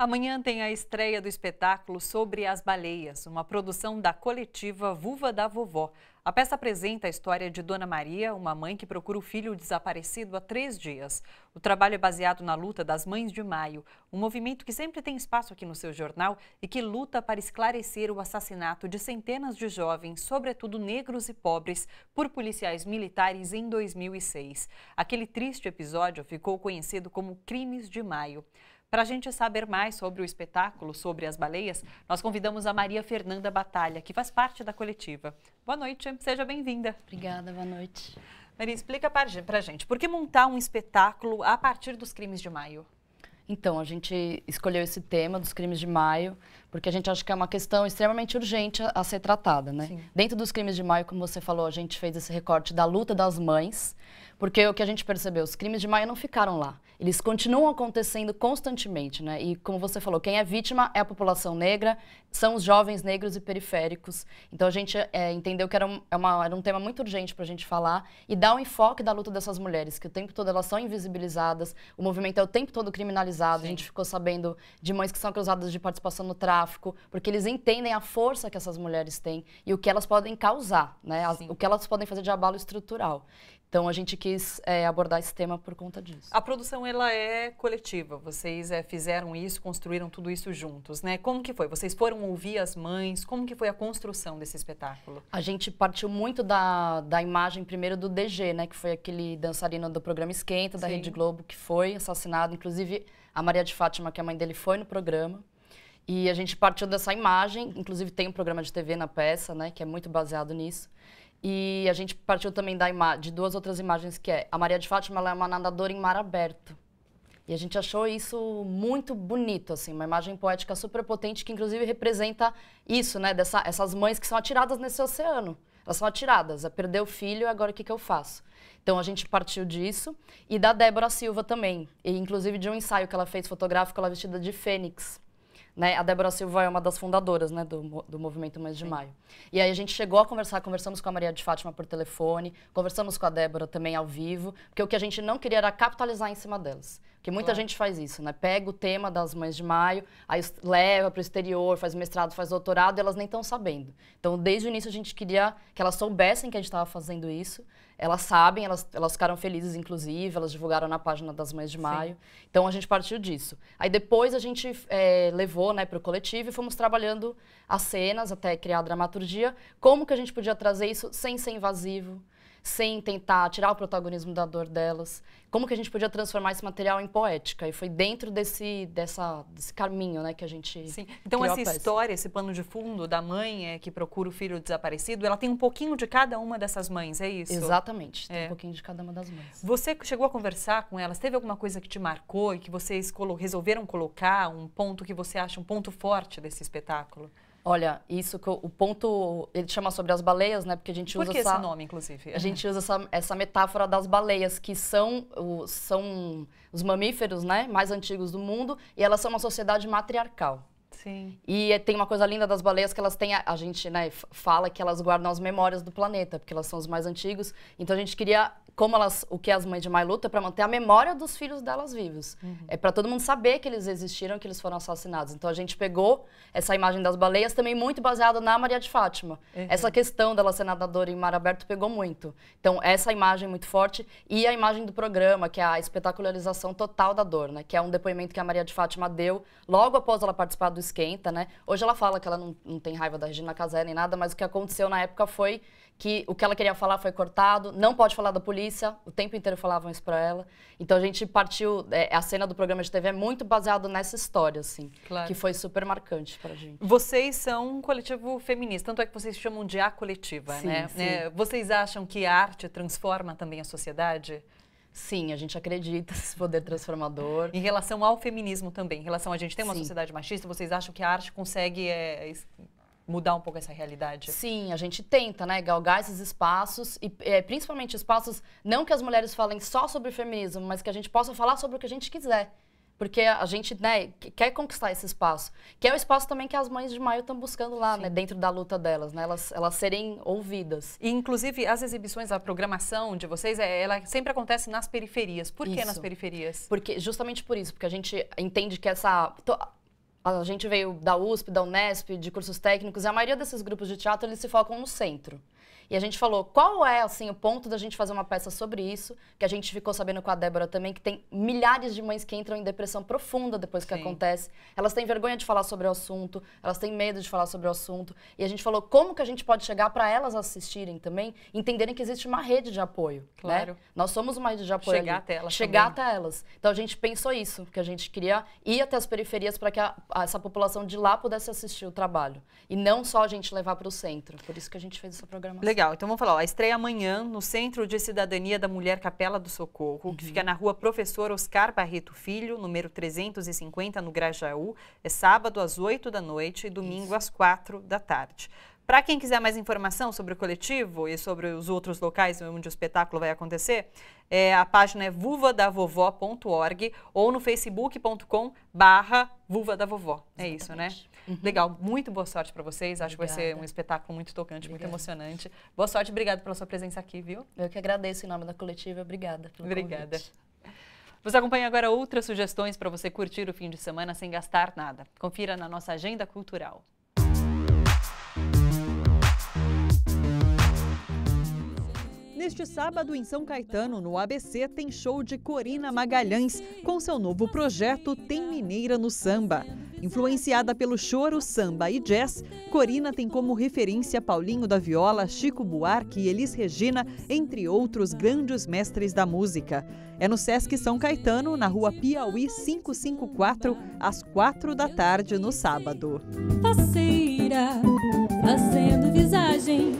Amanhã tem a estreia do espetáculo Sobre as Baleias, uma produção da coletiva Vulva da Vovó. A peça apresenta a história de Dona Maria, uma mãe que procura o filho desaparecido há três dias. O trabalho é baseado na luta das Mães de Maio, um movimento que sempre tem espaço aqui no seu jornal e que luta para esclarecer o assassinato de centenas de jovens, sobretudo negros e pobres, por policiais militares em 2006. Aquele triste episódio ficou conhecido como Crimes de Maio. Para a gente saber mais sobre o espetáculo, sobre as baleias, nós convidamos a Maria Fernanda Batalha, que faz parte da coletiva. Boa noite, seja bem-vinda. Obrigada, boa noite. Maria, explica para a gente, por que montar um espetáculo a partir dos crimes de maio? Então, a gente escolheu esse tema dos crimes de maio porque a gente acha que é uma questão extremamente urgente a, a ser tratada, né? Sim. Dentro dos crimes de maio, como você falou, a gente fez esse recorte da luta das mães, porque o que a gente percebeu, os crimes de maio não ficaram lá. Eles continuam acontecendo constantemente, né? E como você falou, quem é vítima é a população negra, são os jovens negros e periféricos. Então a gente é, entendeu que era um, é uma, era um tema muito urgente para a gente falar e dar um enfoque da luta dessas mulheres, que o tempo todo elas são invisibilizadas, o movimento é o tempo todo criminalizado, Sim. a gente ficou sabendo de mães que são acusadas de participação no tráfico, tráfico, porque eles entendem a força que essas mulheres têm e o que elas podem causar, né? As, o que elas podem fazer de abalo estrutural. Então a gente quis é, abordar esse tema por conta disso. A produção ela é coletiva. Vocês é, fizeram isso, construíram tudo isso juntos, né? Como que foi? Vocês foram ouvir as mães? Como que foi a construção desse espetáculo? A gente partiu muito da, da imagem primeiro do DG, né? Que foi aquele dançarino do programa Esquenta da Sim. Rede Globo que foi assassinado. Inclusive a Maria de Fátima, que é a mãe dele, foi no programa. E a gente partiu dessa imagem, inclusive tem um programa de TV na peça, né, que é muito baseado nisso. E a gente partiu também da de duas outras imagens que é a Maria de Fátima, ela é uma nadadora em mar aberto. E a gente achou isso muito bonito, assim, uma imagem poética super potente que inclusive representa isso, né, dessa, essas mães que são atiradas nesse oceano. Elas são atiradas, é perder o filho, agora o que, que eu faço? Então a gente partiu disso e da Débora Silva também, e inclusive de um ensaio que ela fez fotográfico, ela vestida de fênix. Né? A Débora Silva é uma das fundadoras né, do, do Movimento Mais de Sim. Maio. E aí a gente chegou a conversar, conversamos com a Maria de Fátima por telefone, conversamos com a Débora também ao vivo, porque o que a gente não queria era capitalizar em cima delas. Porque muita claro. gente faz isso, né? Pega o tema das mães de maio, aí leva para o exterior, faz mestrado, faz doutorado, e elas nem estão sabendo. Então, desde o início, a gente queria que elas soubessem que a gente estava fazendo isso. Elas sabem, elas, elas ficaram felizes, inclusive, elas divulgaram na página das mães de maio. Sim. Então, a gente partiu disso. Aí, depois, a gente é, levou né, para o coletivo e fomos trabalhando as cenas até criar a dramaturgia. Como que a gente podia trazer isso sem ser invasivo? sem tentar tirar o protagonismo da dor delas. Como que a gente podia transformar esse material em poética? E foi dentro desse, dessa, desse caminho né, que a gente. Sim. Então, essa história, esse pano de fundo da mãe é, que procura o filho desaparecido, ela tem um pouquinho de cada uma dessas mães, é isso? Exatamente, tem é. um pouquinho de cada uma das mães. Você chegou a conversar com elas? Teve alguma coisa que te marcou e que vocês colo resolveram colocar, um ponto que você acha um ponto forte desse espetáculo? Olha, isso que o ponto. Ele chama sobre as baleias, né? Porque a gente Por usa. que essa, esse nome, inclusive? A gente usa essa, essa metáfora das baleias, que são, o, são os mamíferos né, mais antigos do mundo, e elas são uma sociedade matriarcal. Sim. E é, tem uma coisa linda das baleias que elas têm, a, a gente né, fala que elas guardam as memórias do planeta, porque elas são os mais antigos. Então a gente queria como elas, o que as mães de Mai lutam é para manter a memória dos filhos delas vivos. Uhum. É para todo mundo saber que eles existiram, que eles foram assassinados. Então a gente pegou essa imagem das baleias também muito baseada na Maria de Fátima. Uhum. Essa questão dela ser nadadora em mar aberto pegou muito. Então essa imagem é muito forte e a imagem do programa, que é a espetacularização total da dor, né? Que é um depoimento que a Maria de Fátima deu logo após ela participar do Esquenta, né? Hoje ela fala que ela não, não tem raiva da Regina Casé nem nada, mas o que aconteceu na época foi que o que ela queria falar foi cortado, não pode falar da polícia, o tempo inteiro falavam isso para ela. Então a gente partiu, é, a cena do programa de TV é muito baseado nessa história, assim, claro. que foi super marcante a gente. Vocês são um coletivo feminista, tanto é que vocês chamam de A Coletiva, sim, né? Sim. É, vocês acham que a arte transforma também a sociedade? Sim, a gente acredita nesse poder transformador. em relação ao feminismo também, em relação a gente tem uma Sim. sociedade machista, vocês acham que a arte consegue é, mudar um pouco essa realidade? Sim, a gente tenta, né, galgar esses espaços e é, principalmente espaços não que as mulheres falem só sobre feminismo, mas que a gente possa falar sobre o que a gente quiser. Porque a gente né, quer conquistar esse espaço. Que é o espaço também que as mães de maio estão buscando lá, né, dentro da luta delas, né, elas, elas serem ouvidas. E, inclusive, as exibições, a programação de vocês, é, ela sempre acontece nas periferias. Por isso. que nas periferias? Porque, justamente por isso, porque a gente entende que essa a gente veio da USP, da Unesp, de cursos técnicos, e a maioria desses grupos de teatro eles se focam no centro. E a gente falou qual é assim o ponto da gente fazer uma peça sobre isso, que a gente ficou sabendo com a Débora também que tem milhares de mães que entram em depressão profunda depois Sim. que acontece. Elas têm vergonha de falar sobre o assunto, elas têm medo de falar sobre o assunto. E a gente falou como que a gente pode chegar para elas assistirem também, entenderem que existe uma rede de apoio, né? claro. Né? Nós somos uma rede de apoio chegar ali. até elas. Chegar também. até elas. Então a gente pensou isso, que a gente queria ir até as periferias para que a, a, essa população de lá pudesse assistir o trabalho e não só a gente levar para o centro. Por isso que a gente fez essa programação programação. Legal, então vamos falar. Ó, a estreia amanhã no Centro de Cidadania da Mulher Capela do Socorro, uhum. que fica na rua Professor Oscar Barreto Filho, número 350, no Grajaú. É sábado às 8 da noite e domingo Isso. às 4 da tarde. Para quem quiser mais informação sobre o coletivo e sobre os outros locais onde o espetáculo vai acontecer, é, a página é vulvadavovó.org ou no facebook.com barra vuvadavovó É isso, né? Uhum. Legal, muito boa sorte para vocês. Acho Obrigada. que vai ser um espetáculo muito tocante, Obrigada. muito emocionante. Boa sorte, obrigado pela sua presença aqui, viu? Eu que agradeço em nome da coletiva. Obrigada pelo Obrigada. Convite. Você acompanha agora outras sugestões para você curtir o fim de semana sem gastar nada. Confira na nossa agenda cultural. Neste sábado, em São Caetano, no ABC, tem show de Corina Magalhães com seu novo projeto Tem Mineira no Samba. Influenciada pelo choro, samba e jazz, Corina tem como referência Paulinho da Viola, Chico Buarque e Elis Regina, entre outros grandes mestres da música. É no Sesc São Caetano, na rua Piauí 554, às quatro da tarde no sábado. Passeira, fazendo visagem.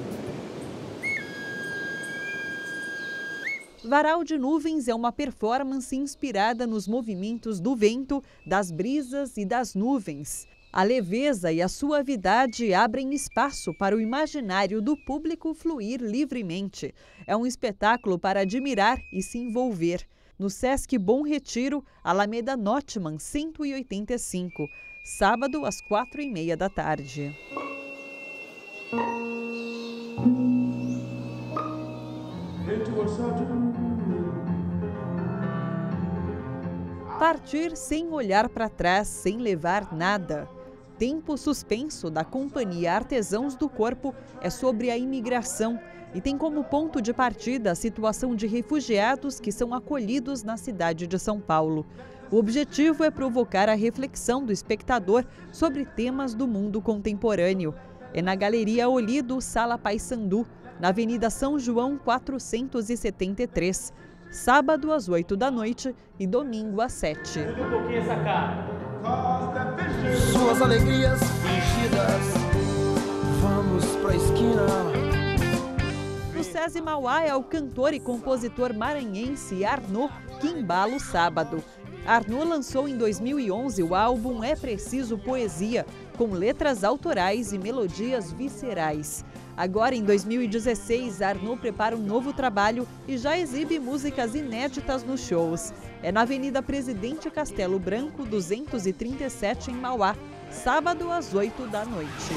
Varal de Nuvens é uma performance inspirada nos movimentos do vento, das brisas e das nuvens. A leveza e a suavidade abrem espaço para o imaginário do público fluir livremente. É um espetáculo para admirar e se envolver. No Sesc Bom Retiro, Alameda Notman 185, sábado às quatro e meia da tarde. Partir sem olhar para trás, sem levar nada. Tempo suspenso da Companhia Artesãos do Corpo é sobre a imigração e tem como ponto de partida a situação de refugiados que são acolhidos na cidade de São Paulo. O objetivo é provocar a reflexão do espectador sobre temas do mundo contemporâneo. É na Galeria Olido, Sala Paysandu, na Avenida São João 473 sábado às 8 da noite e domingo às 7. Um pouquinho Suas alegrias fingidas, vamos pra esquina. No SESI Mauá é o cantor e compositor maranhense Arnaud que embala o sábado. Arnaud lançou em 2011 o álbum É Preciso Poesia, com letras autorais e melodias viscerais. Agora, em 2016, Arnaud prepara um novo trabalho e já exibe músicas inéditas nos shows. É na Avenida Presidente Castelo Branco, 237, em Mauá, sábado às 8 da noite.